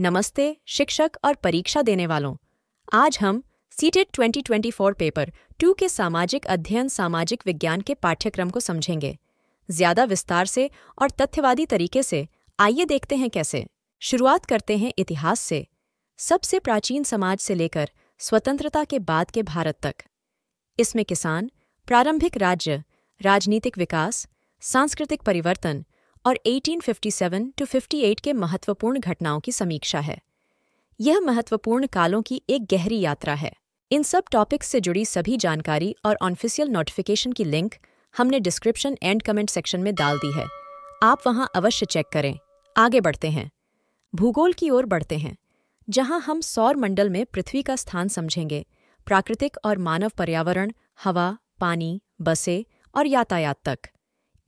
नमस्ते शिक्षक और परीक्षा देने वालों आज हम सीटेट 2024 पेपर टू के सामाजिक अध्ययन सामाजिक विज्ञान के पाठ्यक्रम को समझेंगे ज्यादा विस्तार से और तथ्यवादी तरीके से आइए देखते हैं कैसे शुरुआत करते हैं इतिहास से सबसे प्राचीन समाज से लेकर स्वतंत्रता के बाद के भारत तक इसमें किसान प्रारंभिक राज्य राजनीतिक विकास सांस्कृतिक परिवर्तन और 1857 टू 58 के महत्वपूर्ण घटनाओं की समीक्षा है यह महत्वपूर्ण कालों की एक गहरी यात्रा है इन सब टॉपिक्स से जुड़ी सभी जानकारी और ऑनफिशियल नोटिफिकेशन की लिंक हमने डिस्क्रिप्शन एंड कमेंट सेक्शन में डाल दी है आप वहां अवश्य चेक करें आगे बढ़ते हैं भूगोल की ओर बढ़ते हैं जहां हम सौर मंडल में पृथ्वी का स्थान समझेंगे प्राकृतिक और मानव पर्यावरण हवा पानी बसे और यातायात तक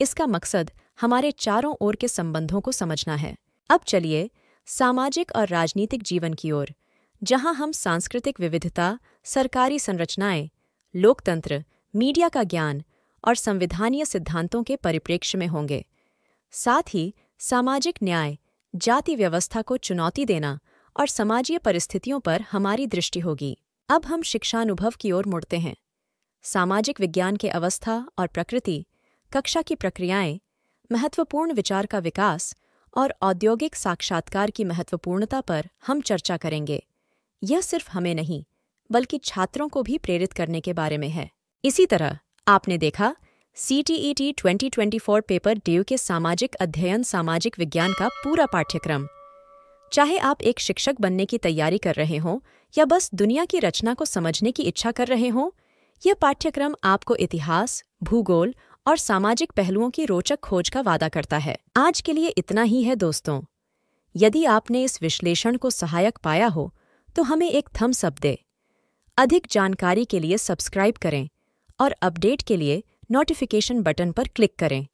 इसका मकसद हमारे चारों ओर के संबंधों को समझना है अब चलिए सामाजिक और राजनीतिक जीवन की ओर जहां हम सांस्कृतिक विविधता सरकारी संरचनाएं लोकतंत्र मीडिया का ज्ञान और संविधानीय सिद्धांतों के परिप्रेक्ष्य में होंगे साथ ही सामाजिक न्याय जाति व्यवस्था को चुनौती देना और समाजीय परिस्थितियों पर हमारी दृष्टि होगी अब हम शिक्षानुभव की ओर मुड़ते हैं सामाजिक विज्ञान के अवस्था और प्रकृति कक्षा की प्रक्रियाएं महत्वपूर्ण विचार का विकास और औद्योगिक साक्षात्कार की महत्वपूर्णता पर हम चर्चा करेंगे यह सिर्फ हमें नहीं बल्कि छात्रों को भी प्रेरित करने के बारे में है इसी तरह आपने देखा C T E T twenty twenty four paper ड्यू के सामाजिक अध्ययन सामाजिक विज्ञान का पूरा पाठ्यक्रम चाहे आप एक शिक्षक बनने की तैयारी कर रहे हों या बस दुनिया की रचना को समझने की इच्छा कर रहे हों यह पाठ्यक्रम आपको इतिहास भूगोल और सामाजिक पहलुओं की रोचक खोज का वादा करता है आज के लिए इतना ही है दोस्तों यदि आपने इस विश्लेषण को सहायक पाया हो तो हमें एक थम्स अप दे अधिक जानकारी के लिए सब्सक्राइब करें और अपडेट के लिए नोटिफिकेशन बटन पर क्लिक करें